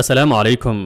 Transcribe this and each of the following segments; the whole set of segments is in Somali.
asalaamu calaykum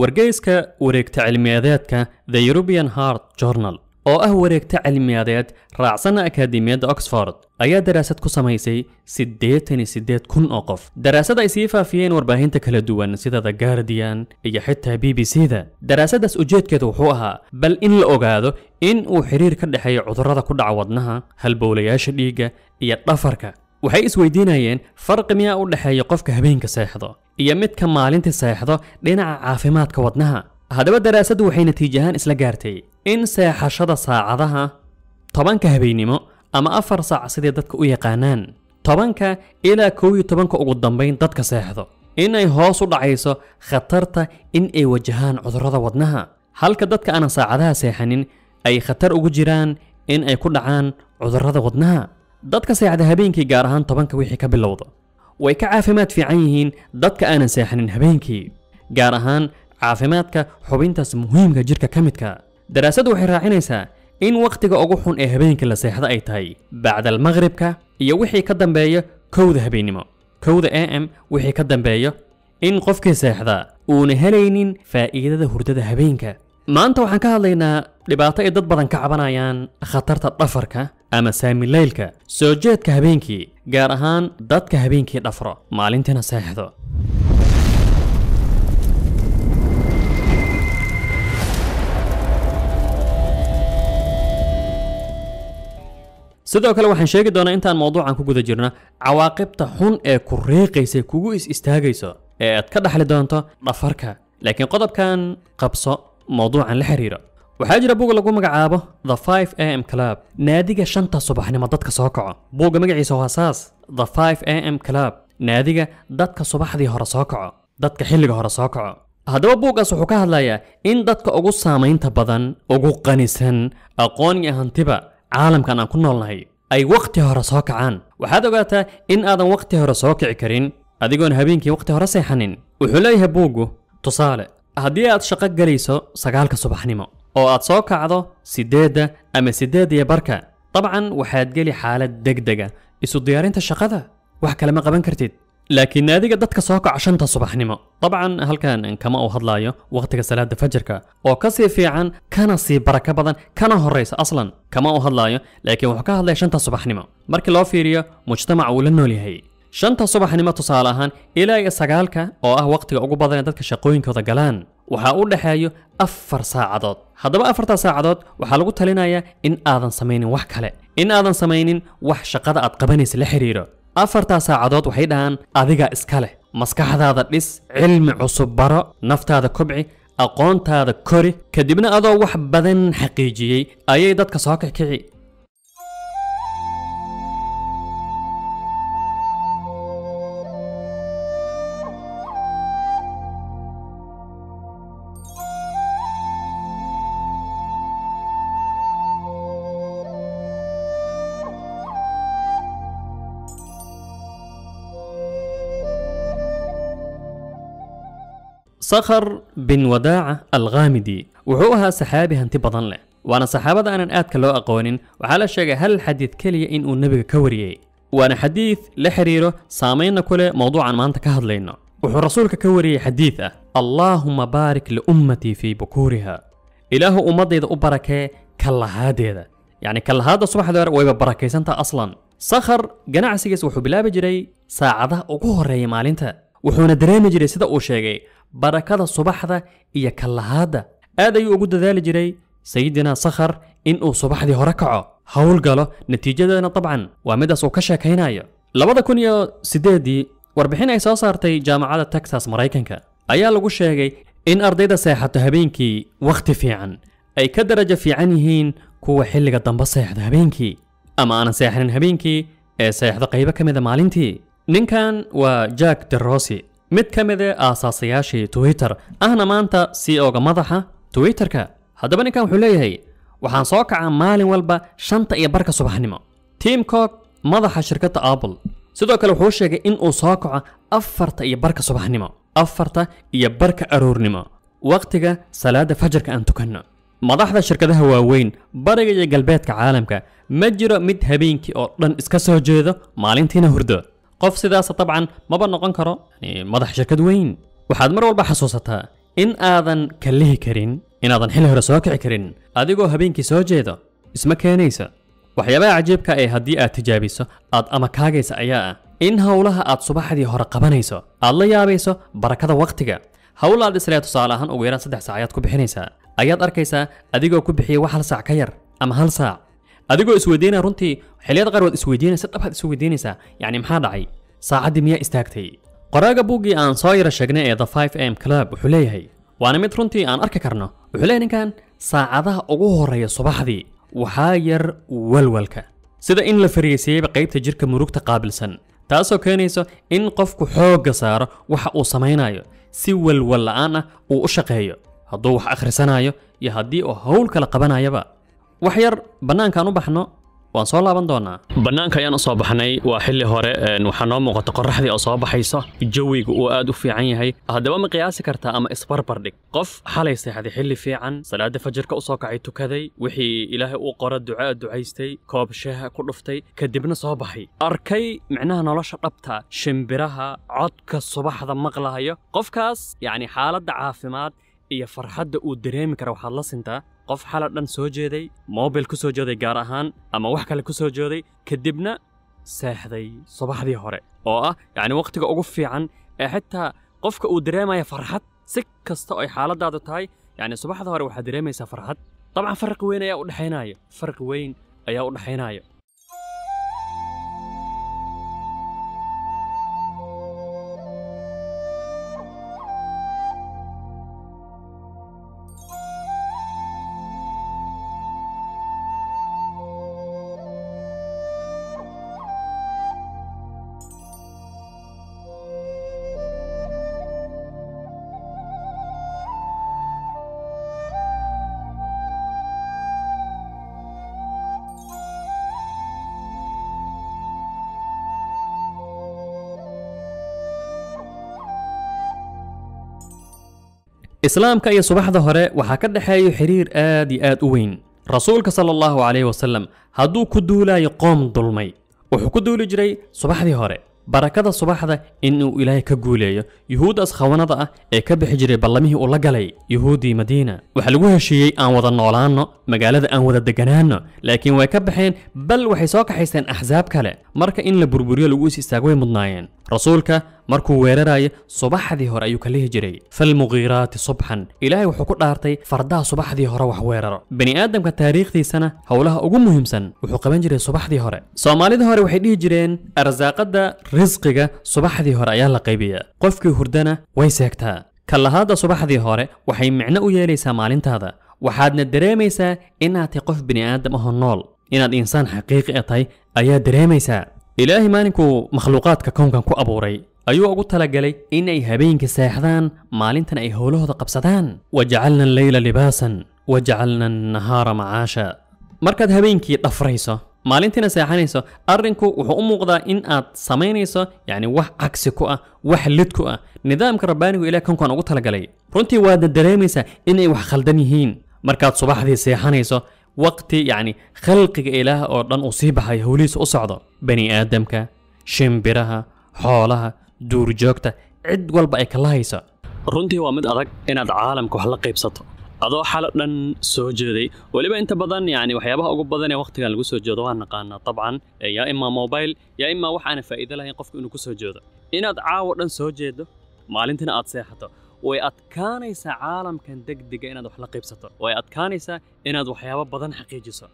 wargeyska wareegta cilmiyadeedka the european heart journal oo ah wareegta cilmiyadeed raacsana akaademiyadda oxford ayaa daraasad ku samaysay siddeetan iyo siddeed kun oo qof daraasad ay sii faafiyeen warbaahinta kala duwan sida the guardian iyo xitaa b b c da daraasaddaas ujeedkeedu wuxuu ahaa bal in la ogaado in uu xiriir ka dhexeeyo cudurrada ku dhaca wadnaha halbowlayaasha dhiigga iyo dhafarka waxay isweydiinayeen farqi miyaa u dhexeeya qofka habeenka seexdo iyo midka maalinta seexdo dhinaca caafimaadka wadnaha haddaba daraasaddu waxay natiijahaan isla gaartay in seexashada saacadaha tobanka habeennimo ama afar saac siday dadka u yaqaanaan tobanka ilaa kow iyo tobanka ugu dambayn dadka seexdo in ay hoos u dhacayso khatarta in ay wajahaan cudurrada wadnaha halka dadka aanan saacadaha seexanin ay khatar ugu jiraan in ay ku dhacaan cudurrada wadnaha dadka seexda habeenkii gaar ahaan tobanka wixii ka bilowda way ka caafimaad fiican yihiin dadka aanan seexanin habeenkii gaar ahaan caafimaadka xubintaas muhiimka jirka ka midka daraasadu waxay raacinaysaa in wakhtiga ugu xun ee habeenkii la seexda ay tahay bacdal maqribka iyo wixii ka dambeeya kowda habeennimo kowda a m wixii ka dambeeya in qofkii seexda uuna helaynin faa'iidada hurdada habeenka maanta waxaan ka hadlaynaa dhibaato ay dad badan ka cabanayaan khatarta dhafarka ama saamilaylka soo jeedka habeenkii gaar ahaan dadka habeenkii dhafro maalintiina seexdo sidoo kale waxaan sheegi doonaa intaan mawduucan ku guda jirno cawaaqibta xun ee ku riiqaysa kugu is istaagayso ee aad ka dhaxli doonto dhafarka laakiin qodobkan qabso mawduucan la xiriiro waxaa jira bug lagu magacaabo the five a m club naadiga shanta subaxnimo dadka soo kaco buugga magaciisa waa saas the five a m club naadiga dadka subaxdii hore soo kaco dadka xilliga hore soo kaco haddaba buuggaas wuxuu ka hadlayaa in dadka ugu saamaynta badan ugu qanisan aqoon iyo hantiba caalamkan aan ku noolnahay ay wakhti hore soo kacaan waxaad ogaataa in aadan wakhti hore soo kici karin adigoon habeenkii wakhti hore seexanin wuxuu leeyahay buuggu tusaale haddii aad shaqo gelayso sagaalka subaxnimo او اتصوك عضو سيدادة اما سيدادة يا بركة طبعا وحاد قالي حالة دق دقة اسو ديارين تشاقذة واح كلمة قبان كرتيد لكن هذه قدتك صوكا عشان تصبح نمو طبعا هل كان ان كما او هضلايو وقتك صلاة فجرك او كسي في عن كان سي بركة بدا كان هو الرئيس اصلا كما او هضلايو لكن وحكا هضلايو عشان تصبح نمو مركي لو فيريو مجتمع ولنو لهي شنطة صبح نمت صالحا إلى إسقالك أو أه وقت أقوى بعض الناس كشقوين كذا جلان waxaa u dhexeeyo afar saacadood haddaba afartaas saacadood waxaa lagu talinayaa in aadan samaynin wax kale in aadan samaynin wax shaqada aad qabanaysa la xidhiidho afartaas saacadood waxay dhahaan adigaa iska leh maskaxdaada dhis cilmi cusub baro naftaada kobci aqoontaada kori kadibna adoo wax badan xaqiijiyey ayay dadka soo kickici صخر بن وداع الغامدي وحوها سحابي هنتي بضن له وانا صحابة انا آد كلو اقونين وحالا شاقة هل الحديث كليا إن النبي كوريي وانا حديث لحريره سامينا كله موضوعا ما انت كهض لينو وحو رسولك كوريي حديثة اللهم بارك لأمتي في بكورها إله أمضي ذا أبركة كلا هاديدا يعني كلا صبح دار ويبا سنتا أصلا صخر قناع سيجس وحو بلا بجري ساعده أقوه الرأي مالينتا وحو دريم جري سيدا أو barakada subaxda iyo kallahaadda aad ayuu ugu dadaali jiray sayidina sakhar inuu subaxdii hore kaco howlgalo natiijadeedna dabcan waa midaas uu ka sheekaynayo labada kun iyo siddeeddii warbixin ay soo saartay jaamacadda texas maraykanka ayaa lagu sheegay in ardayda seexato habeenkii wakhti fiican ay ka darajo fiican yihiin kuwa xilliga dambe seexda habeenkii ama aanan seexanin habeenkii ee seexda qaybo ka mida maalintii ninkan waa jack derossi mid ka mid ee aasaasayaashii twitter ahna maanta c o madaxa twitterka haddaba ninkan wuxuu leeyahay waxaan soo kacaa maalin walba shanta iyo barka subaxnimo tim cook madaxa shirkadda apple sidoo kale wuxuu sheegay in uu soo kaco afarta iyo barka subaxnimo afarta iyo barka aroornimo wakhtiga salaada fajarka aan tukanno madaxda shirkadaha waaweyn bariga iyo galbeedka caalamka ma jiro mid habeenkii oo dhan iska soo jeedo maalintiina hurdo qof sidaasa dabcan maba noqon karo madax shirkad weyn waxaad mar walba xasuusataa in aadan kallihi karin inaadan xili hore soo kici karin adigoo habeenkii soo jeeda isma keenaysa waxyaabaha cajiibka ee haddii aad tijaabiso aad ama kaagaysa ayaa ah in howlaha aad subaxdii hore qabanayso aad la yaabayso barakada waqtiga howl aad islee tusaale ahaan ugu yaraan saddex saac ayaad ku bixinaysaa ayaad arkaysaa adigoo ku bixiya wax hal saac ka yar ama hal saac adigoo isweydiinaya runtii xilliyada qaar waad isweydiinaysa dhabaad isweydiinaysaa yacni maxaa dhacay saacaddii miyaa istaagtay qoraaga buuggii aan soo yara sheegnay ee the five m club wuxuu leeyahay waana mid runtii aan arki karno wuxuu leeyahy ninkan saacadaha ugu horreeya subaxdii waxaa yar walwalka sida in la fariiseeyeyba qaybta jirka murugta qaabilsan taasoo keenaysa in qofku xoogga saaro waxa uu samaynayo si walwal aan ah uu u shaqeeyo hadduu wax akhrisanayo iyo haddii uu howl kale qabanayaba wax yar bannaankaan u baxno waan soo laaban doonaa bannaanka ayaan u soo baxnay waa xilli hore waxaa noo muuqata qorraxdii oo soo baxaysa jawiga uu aad u fiican yahay haddaba ma qiyaasi kartaa ama isbarbar dhig qof xalay seexday xilli fiican salaadda fajirka usoo kacay tukaday wixii ilaahay uu qora ducaa ducaystay koob sheeha ku dhuftay kadibna soo baxay arkay micnaha nolosha dhabta shimbiraha codka subaxda maqlahayo qofkaas yacni xaaladda caafimaad iyo farxadda uu dareemi kara waxaad la sintaa qof xalad dhan soo jeeday moobil ku soo jeeday gaar ahaan ama wax kale ku soo jeeday kadibna seexday subaxdii hore oo ah yacni wakhtiga ugu fiican ee xitaa qofka uu dareemaya farxad si kasta ay xaaladaadu tahay yacni subaxda hore waxaad dareemaysaa farxad dabcan farqi weyn ayaa u dhexaynaayo farqi weyn ayaa u dhexaynaayo islaamka iyo subaxda hore waxaa ka dhexeeya xiriir aad iyo aad u weyn rasuulka sala allahu calayhi wasalam hadduu ku duulaayo qoom dulmay wuxuu ku duuli jiray subaxdii hore barakada subaxda inuu ilaahay ka guuleeyo yuhuuddaas khawanada ah ee ka bixi jiray ballamihii uu la galay yuhuuddii madiina waxaa lagu heshiiyey aan wada noolaanno magaalada aan wada deganaanno laakiin way ka baxeen bal waxay soo kaxaysteen axsaab kale marka in la burburiyo lagu is istaago way mudnaayeen rasuulka markuu weeraraayo subaxdii hore ayuu ka lehi jiray falmuqiiraati subxan ilaahay wuxuu ku dhaartay fardaha subaxdii hore wax weeraro bini aadamka taariikhdiisana howlaha ugu muhiimsan wuxuu qaban jiray subaxdii hore soomaalida hore waxay dhihi jireen arsaaqada risqiga subaxdii hore ayaa la qaybiya qofkii hurdana way seegtaa kallahaadda subaxdii hore waxay micno u yeelaysaa maalintaada waxaadna dareemaysaa inaad tahay qof bini aadam ahoo nool inaad insaan xaqiiqi a tahay ayaa dareemaysaa إلهي مانكو مخلوقات ككون كان كو أبوري أيو أقول تلاقلي إن أي هبين كساحذان مالين تن أي هولوه قبصتان وجعلنا الليل لباسا وجعلنا النهار معاشا مركز هبين كي طفريسو مالين تن ساحانيسو أرنكو وحو أمو إن أت سمينيسو يعني وح عكسكو أه وح لتكو أه نظام كربانيو إلى كونك أقول تلاقلي رنتي واد الدريميسا إن أي وح خلدني هين مركز صباح ذي ساحانيسو waqti yacni khalqiga ilaah oo dhan uu sii baxay howlihiisa u socdo bani aadamka shimbiraha xoolaha duurjoogta cid walba ay kala haysa runtii waa mid adag inaad caalamka wax la qaybsato adoo xalo dhan soo jeeday weliba inta badan yani waxyaabaha ugu badan ee wakhtigan lagu soo jeedo waa naqaanaa dabcan yaa imaa mobile yaa imaa waxaana faa'iido lahayn qofka inuu ku soo jeedo inaad caawo dhan soo jeedo maalintina aad seexato way adkaanaysaa caalamkan degdega inaad wax la qaybsato oo ay adkaanaysaa inaad waxyaabo badan xaqiijiso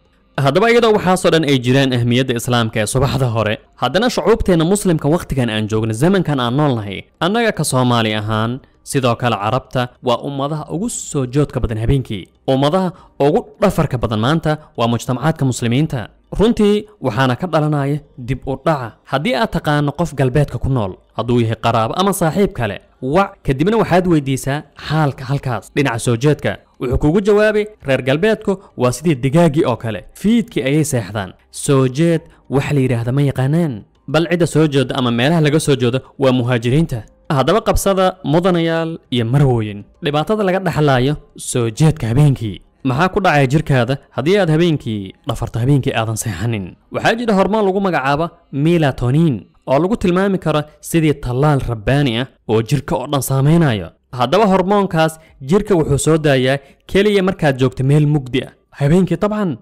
haddaba iyadoo waxaasoo dhan ay jiraan ahmiyadda islaamka ee subaxda hore haddana shucuubteenna muslimka wakhtigan aan joogna zamankan aan noolnahay annaga ka soomaali ahaan sidoo kale carabta waa ummadaha ugu soo joodka badan habeenkii ummadaha ugu dhafarka badan maanta waa mujtamacaadka muslimiinta runtii waxaana ka dhalanaya dib u dhaca haddii aad taqaano qof galbeedka ku nool hadduu yahay qaraabo ama saaxiib kale wac kadibna waxaad weydiisaa xaalka halkaas dhinaca soo jeedka wuxuu kugu jawaabay reer galbeedku waa sidii digaaggii oo kale fiidkii ayay seexdaan soo jeed wax la yidhaahda ma yaqaanaan bal cidda soo jeedda ama meelaha laga soo jeedo waa muhaajiriinta haddaba qabsada mudanayaal iyo marwooyin dhibaatada laga dhaxlaayo soo jeedka habeenkii maxaa ku dhacaya jirkaada haddii aad habeenkii dhafarto habeenkii aadan seexanin waxaa jira hormoon lagu magacaaba melatonin oo lagu tilmaami karo sidii tallaal rabbaani ah oo jirka oo dhan saamaynaya haddaba hormoonkaas jirka wuxuu soo daayaa keliya markaad joogto meel mugdi ah habeenkii dabcan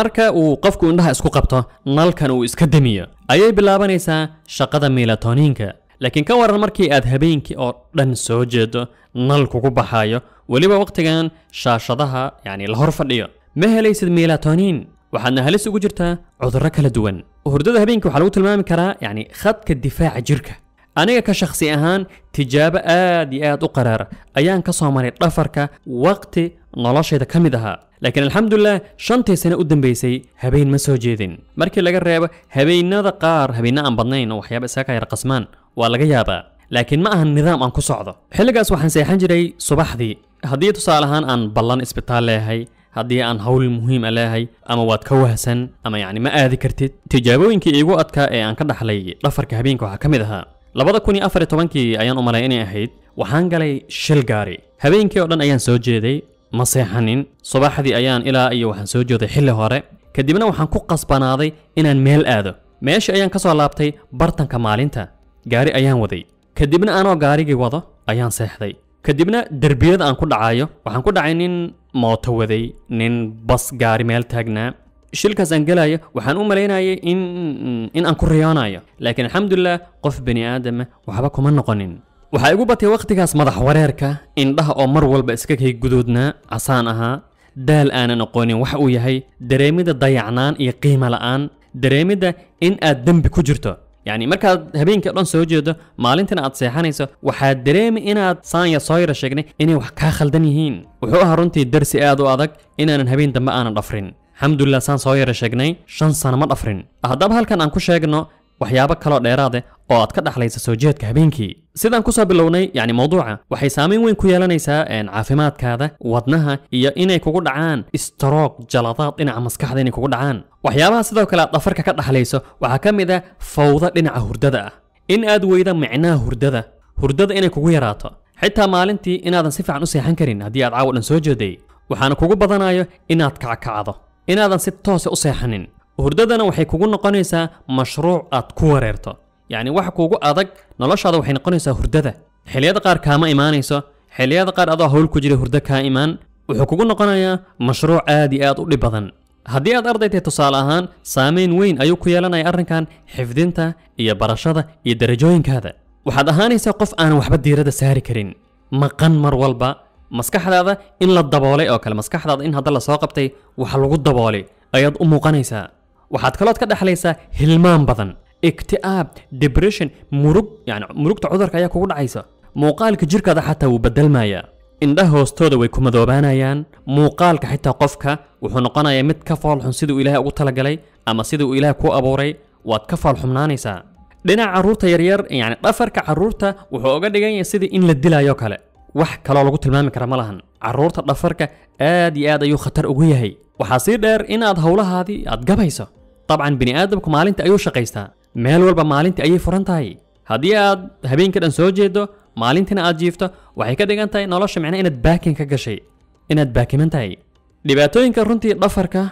marka uu qofku indhaha isku qabto nalkan uu iska demiyo ayay bilaabanaysaa shaqada milatoniinka laakiin ka waran markii aad habeenkii oo dhan soo jeedo nal kugu baxayo weliba wakhtigan shaashadaha yacni la hor fadhiyo ma helaysid melatoniin waxaadna halis ugu jirtaa cudurro kala duwan hurdada habeenkii waxaa lagu tilmaami karaa yacni khadka difaaca jirka aniga ka shakhsi ahaan tijaabo aad iyo aad u qaraar ayaan ka soo maray dhafarka waqti noloshayda ka mid ahaa laakiin alxamdulilah shantii sane u dambaysay habeen ma soo jeedin markii laga reebo habeennada qaar habeenna aan badnayn oo waxyaaba isaaka yar qasmaan waa laga yaabaa laakiin ma ahan nidaam aan ku socdo xilligaas waxaan seexan jiray subaxdii haddii tusaale ahaan aan ballan isbitaal leehay haddii aan hawl muhiima ah leehay ama waad ka wahsan ama yacni ma aadi kartid tijaabooyinkii iigu adkaa ee aan ka dhaxlay dhafarka habeenka waxaa ka mid ahaa labada kun iyo afar iyo tobankii ayaan u malay inay ahayd waxaan galay shil gaari habeenkii oo dhan ayaan soo jeeday ma seexanin subaxdii ayaan ilaa iyo waxaan soo jeeday xilli hore kadibna waxaan ku qasbanaaday inaan meel aado meesha ayaan ka soo laabtay bartanka maalinta gaari ayaan waday kadibna anoo gaarigii wado ayaan seexday kadibna derbiyada aan ku dhacayo waxaan ku dhacay nin mooto waday nin bas gaari meel taagnaa shilkaas aan gelayo waxaan u malaynayay in in aan ku riyoonayo laakiin alxamdulilah qof bani aadama waxba kuma noqonin waxaa igu batay wakhtigaas madax wareerka indhaha oo mar walba iska kay guduudnaa casaan ahaa daal aanan aqoonin wax uu yahay dareemida dayacnaan iyo qiimo la'aan dareemida in aad dembi ku jirto yacni markaad habeenkii o dhan soo jeedo maalintiina aad seexanayso waxaad dareemi inaad sanya soyra sheegnay inay wax kaa khaldan yihiin wuxuu ahaa runtii darsi aad u adag inaanan habeen dambe aanan dhafrin alxamdulilah saan soo yara sheegnay shan sana ma dhafrin haddaba halkan aan ku sheegno waxyaabo kaloo dheeraade oo aad ka dhaxlaysa soo jeedka habeenkii sidaan ku soo bilownay yacni mawduuca waxay saameyn weyn ku yeelanaysaa caafimaadkaada wadnaha iyo inay kugu dhacaan istaroog jaladaad dhinaca maskaxda inay kugu dhacaan waxyaabaha sidoo kale aad dhafarka ka dhaxlayso waxaa ka mid ah fawda dhinaca hurdada ah in aad weyda micnaha hurdada hurdada inay kugu yaraato xitaa maalintii inaadan si fiican u seexan karin haddii aad caawa dhan soo jeeday waxaana kugu badanayo inaad kackacdo inaadan si toose u seexanin hurdadana waxay kugu noqonaysaa mashruuc aad ku wareerto yacni waxa kugu adag noloshaada waxay noqonaysaa hurdada xilliyada qaar kaama imaanayso xilliyada qaar adoo hawl ku jira hurdo kaa imaan wuxuu kugu noqonayaa mashruuc aad iyo aad u dhib badan haddii aad arday tahay tusaale ahaan saamayn weyn ayuu ku yeelanaya arrinkan xifdinta iyo barashada iyo darajooyinkaada waxaad ahaanaysaa qof aanan waxba diiradda saari karin maqan mar walba maskaxdaada in la daboolay oo kale maskaxdaada in hadda lasoo qabtay wax lagu daboolay ayaad u muuqanaysaa waxaad kalood ka dhexlaysaa hilmaan badan igti'aab debression murug yani murugta cudurka ayaa kugu dhacaysa muuqaalka jirkaada xataa wuu bedelmayaa indhaha hoostooda way ku madoobaanayaan muuqaalka xitaa qofka wuxuu noqonayaa mid ka fool xun uu ilaahay ugu talagalay ama sida uu ilaahay ku abuuray waad ka fool xumnaanaysaa dhinaca caruurta yaryar yacni dhafarka caruurta wuxuu oga dhigan yahay sidii in la dilaayo kale wax kaloo lagu tilmaami kara ma lahan carruurta dhafarka aad iyo aad ayuu khatar ugu yahay waxaa sii dheer inaad howlahaadii aad gabayso dabcan aadamku maalinta ayuu shaqaystaa meel walba maalintii ayay furan tahay haddii aad habeenka dhan soo jeeddo maalintiina aad jiifto waxay ka dhigan tahay nolosha micnaa inaad baakin ka gashay inaad baakiman tahay dhibaatooyinka runtii dhafarka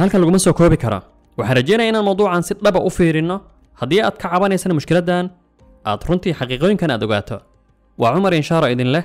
halkan laguma soo koobi karo waxaan rajeynaya inaan mawduucan si dhaba ah u fiirinno haddii aad ka cabanaysana mushkiladan aad runtii xaqiiqooyinkan aad ogaato waa cumar inshaaro idin leh